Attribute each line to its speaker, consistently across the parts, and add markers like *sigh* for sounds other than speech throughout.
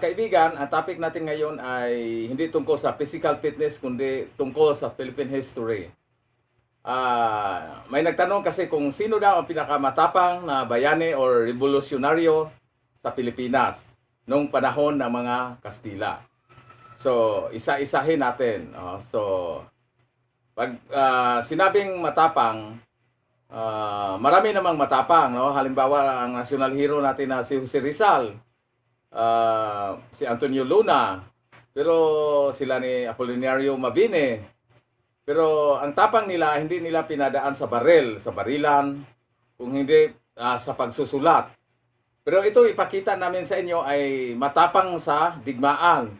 Speaker 1: kaibigan, ang topic natin ngayon ay hindi tungkol sa physical fitness kundi tungkol sa Philippine history. Uh, may nagtanong kasi kung sino daw ang pinakamatapang na bayani or revolusyonaryo sa Pilipinas noong panahon ng mga Kastila. So, isa-isahin natin. Oh, so, pag uh, sinabing matapang, uh, marami namang matapang. No? Halimbawa, ang national hero natin na si Jose Rizal, uh, si Antonio Luna, pero sila ni Apolinario Mabini. Pero ang tapang nila, hindi nila pinadaan sa baril, sa barilan, kung hindi uh, sa pagsusulat. Pero ito ipakita namin sa inyo ay matapang sa digmaan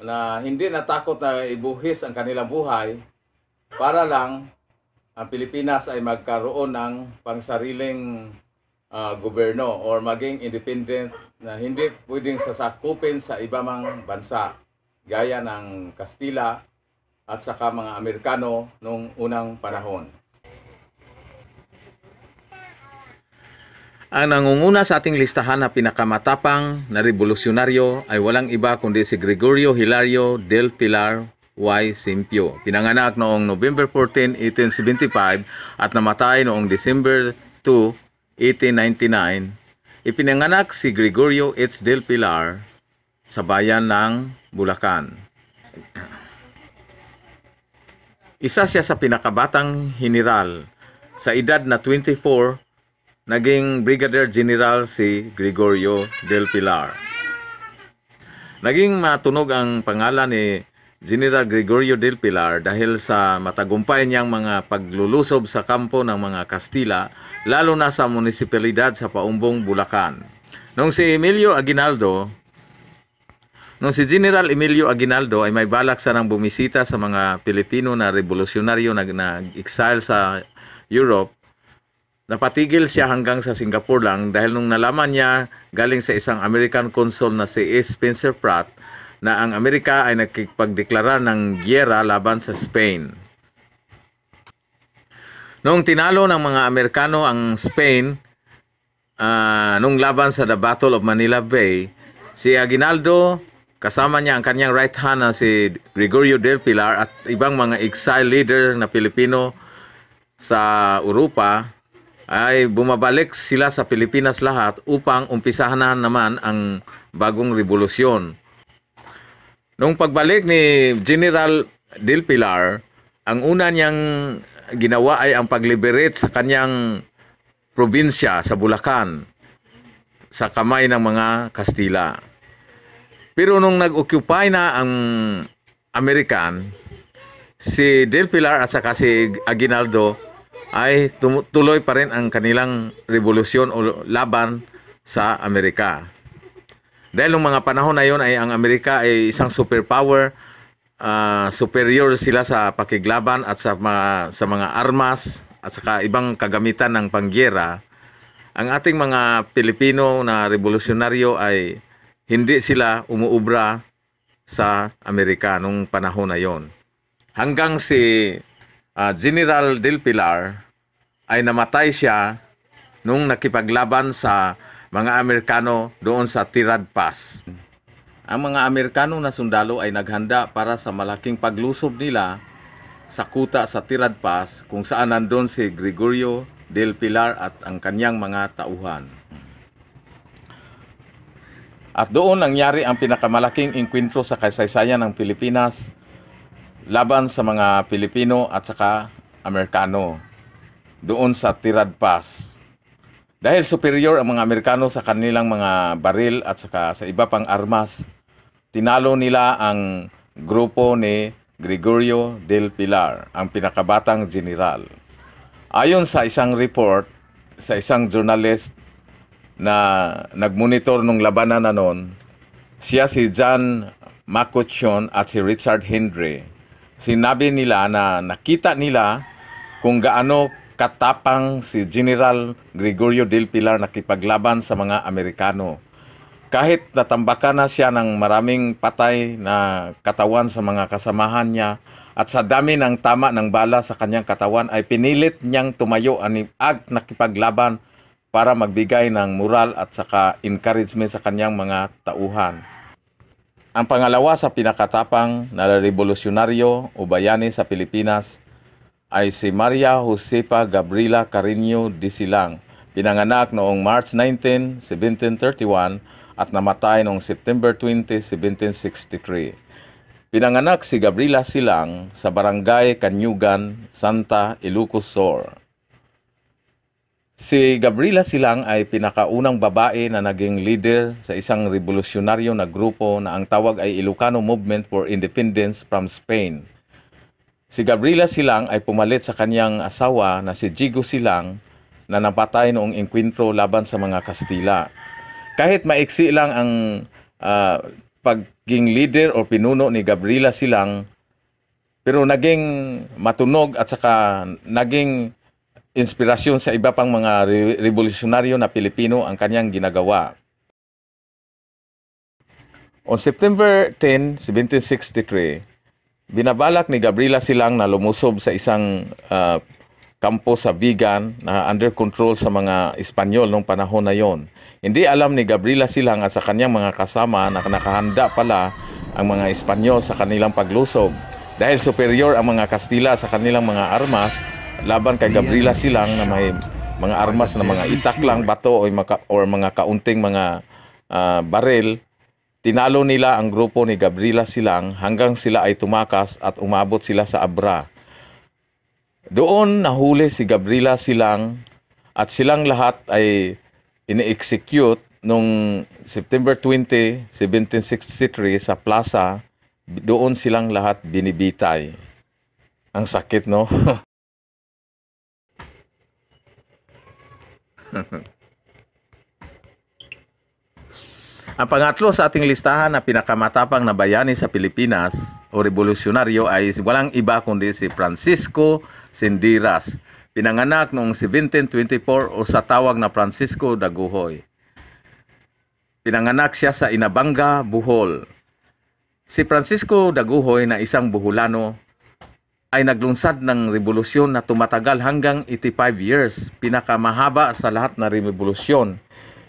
Speaker 1: na hindi natakot na ibuhis ang kanilang buhay para lang ang Pilipinas ay magkaroon ng pangsariling uh, gobyerno or maging independent na hindi pwedeng sasakupin sa iba mang bansa gaya ng Kastila at saka mga Amerikano noong unang panahon. Ang nangunguna sa ating listahan na pinakamatapang na revolusyonaryo ay walang iba kundi si Gregorio Hilario del Pilar Y. Simpio. Pinanganak noong November 14, 1875 at namatay noong December 2, 1899 Ipinanganak si Gregorio H. Del Pilar sa bayan ng Bulacan. Isa siya sa pinakabatang general. Sa edad na 24, naging Brigadier General si Gregorio Del Pilar. Naging matunog ang pangalan ni General Gregorio del Pilar dahil sa matagumpay niyang mga paglulusob sa kampo ng mga Kastila, lalo na sa munisipalidad sa Paumbong, Bulacan. Nung si Emilio Aguinaldo, nung si General Emilio Aguinaldo ay may balak sanang bumisita sa mga Pilipino na revolusyonaryo na nag-exile sa Europe, Napatigil siya hanggang sa Singapore lang dahil nung nalaman niya galing sa isang American consul na si A. Spencer Pratt na ang Amerika ay nakikipagdeklara ng gyera laban sa Spain. Noong tinalo ng mga Amerikano ang Spain uh, ah, noong laban sa The Battle of Manila Bay, si Aguinaldo kasama niya ang kanyang right hand na si Gregorio Del Pilar at ibang mga exile leader na Pilipino sa Europa ay bumabalik sila sa Pilipinas lahat upang umpisahan na naman ang bagong revolusyon. Nung pagbalik ni General Del Pilar, ang una niyang ginawa ay ang pagliberate sa kanyang probinsya sa Bulacan sa kamay ng mga Kastila. Pero nung nag-occupy na ang American, si Del Pilar at saka si Aguinaldo ay tuloy pa rin ang kanilang revolusyon o laban sa Amerika. Dahil nung mga panahon na yon ay ang Amerika ay isang superpower, uh, superior sila sa pakiglaban at sa mga, sa mga armas at saka ibang kagamitan ng panggera. Ang ating mga Pilipino na revolusyonaryo ay hindi sila umuubra sa Amerika nung panahon na yon. Hanggang si uh, General Del Pilar ay namatay siya nung nakipaglaban sa mga Amerikano doon sa Tirad Pass. Ang mga Amerikano na sundalo ay naghanda para sa malaking paglusob nila sa kuta sa Tirad Pass kung saan nandun si Gregorio del Pilar at ang kanyang mga tauhan. At doon nangyari ang pinakamalaking inkwentro sa kasaysayan ng Pilipinas laban sa mga Pilipino at saka Amerikano doon sa Tirad Pass. Dahil superior ang mga Amerikano sa kanilang mga baril at saka sa iba pang armas, tinalo nila ang grupo ni Gregorio del Pilar, ang pinakabatang general. Ayon sa isang report sa isang journalist na nagmonitor nung labanan na noon, siya si John Macochon at si Richard Hendry. Sinabi nila na nakita nila kung gaano katapang si General Gregorio Del Pilar nakipaglaban sa mga Amerikano. Kahit natambakan na siya ng maraming patay na katawan sa mga kasamahan niya at sa dami ng tama ng bala sa kanyang katawan ay pinilit niyang tumayo ag nakipaglaban para magbigay ng moral at saka encouragement sa kanyang mga tauhan. Ang pangalawa sa pinakatapang na revolusyonaryo o bayani sa Pilipinas ay si Maria Josepa Gabriela Carino de Silang, pinanganak noong March 19, 1731 at namatay noong September 20, 1763. Pinanganak si Gabriela Silang sa Barangay Kanyugan, Santa Ilocos Sur. Si Gabriela Silang ay pinakaunang babae na naging leader sa isang revolusyonaryo na grupo na ang tawag ay Ilocano Movement for Independence from Spain Si Gabriela Silang ay pumalit sa kanyang asawa na si Jigo Silang na napatay noong engkwentro laban sa mga Kastila. Kahit maiksi lang ang uh, pagiging leader o pinuno ni Gabriela Silang, pero naging matunog at saka naging inspirasyon sa iba pang mga re revolusyonaryo na Pilipino ang kanyang ginagawa. On September 10, 1763, Binabalak ni Gabriela Silang na lumusob sa isang uh, kampo sa Bigan na under control sa mga Espanyol noong panahon na yon. Hindi alam ni Gabriela Silang at sa kanyang mga kasama na nakahanda pala ang mga Espanyol sa kanilang paglusob. Dahil superior ang mga Kastila sa kanilang mga armas, laban kay Gabriela Silang na may mga armas na mga itak lang, bato o, maka, or mga kaunting mga uh, ah, baril, Tinalo nila ang grupo ni Gabriela Silang hanggang sila ay tumakas at umabot sila sa Abra. Doon nahuli si Gabriela Silang at silang lahat ay ini-execute nung September 20, 1763 sa plaza. Doon silang lahat binibitay. Ang sakit, no? *laughs* Ang pangatlo sa ating listahan na pinakamatapang na bayani sa Pilipinas o revolusyonaryo ay walang iba kundi si Francisco Sindiras, pinanganak noong 1724 o sa tawag na Francisco Daguhoy. Pinanganak siya sa Inabanga, Bohol. Si Francisco Daguhoy na isang Boholano ay naglunsad ng revolusyon na tumatagal hanggang 85 years, pinakamahaba sa lahat na revolusyon.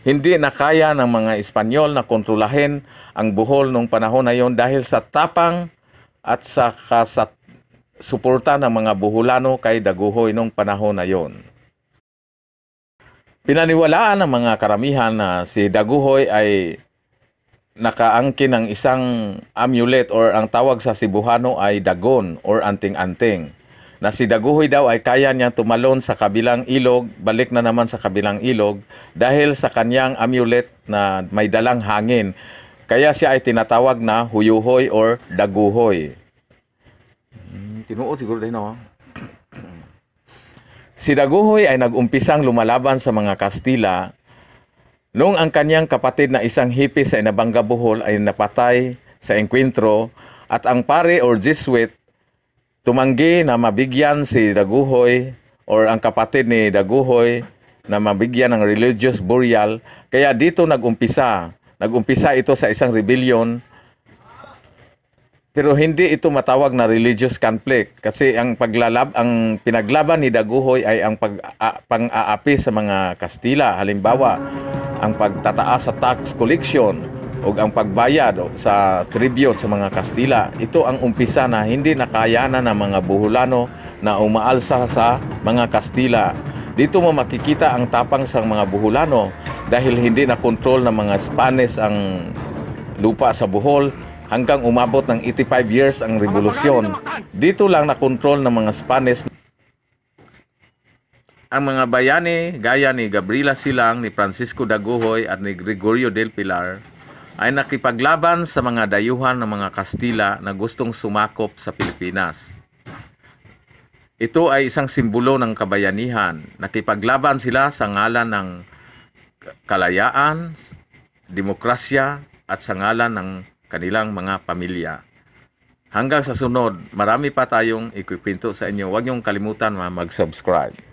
Speaker 1: Hindi na kaya ng mga Espanyol na kontrolahin ang buhol noong panahon na yon dahil sa tapang at sa kasat suporta ng mga Boholano kay Daguhoy noong panahon na yon. Pinaniwalaan ng mga karamihan na si Daguhoy ay nakaangkin ng isang amulet or ang tawag sa Cebuano ay dagon or anting-anting na si Daguhoy daw ay kaya niyang tumalon sa kabilang ilog, balik na naman sa kabilang ilog dahil sa kanyang amulet na may dalang hangin. Kaya siya ay tinatawag na Huyuhoy or Daguhoy. Hmm, tinuo siguro din no? si Daguhoy ay nagumpisang lumalaban sa mga Kastila noong ang kanyang kapatid na isang hippie sa Inabanga Bohol ay napatay sa engkwentro at ang pare or Jesuit tumanggi na mabigyan si Daguhoy or ang kapatid ni Daguhoy na mabigyan ng religious burial. Kaya dito nagumpisa. Nagumpisa ito sa isang rebellion pero hindi ito matawag na religious conflict kasi ang paglalab ang pinaglaban ni Daguhoy ay ang pag pang-aapi sa mga Kastila halimbawa ang pagtataas sa tax collection o ang pagbayad sa tribute sa mga Kastila, ito ang umpisa na hindi nakayanan ng mga Buholano na umaalsa sa mga Kastila. Dito mo makikita ang tapang sa mga Buholano dahil hindi na control ng mga Spanish ang lupa sa Bohol hanggang umabot ng 85 years ang revolusyon. Dito lang na control ng mga Spanish ang mga bayani gaya ni Gabriela Silang, ni Francisco Daguhoy at ni Gregorio Del Pilar ay nakipaglaban sa mga dayuhan ng mga Kastila na gustong sumakop sa Pilipinas. Ito ay isang simbolo ng kabayanihan. Nakipaglaban sila sa ngalan ng kalayaan, demokrasya at sa ngalan ng kanilang mga pamilya. Hanggang sa sunod, marami pa tayong ikwipinto sa inyo. Huwag niyong kalimutan mag-subscribe.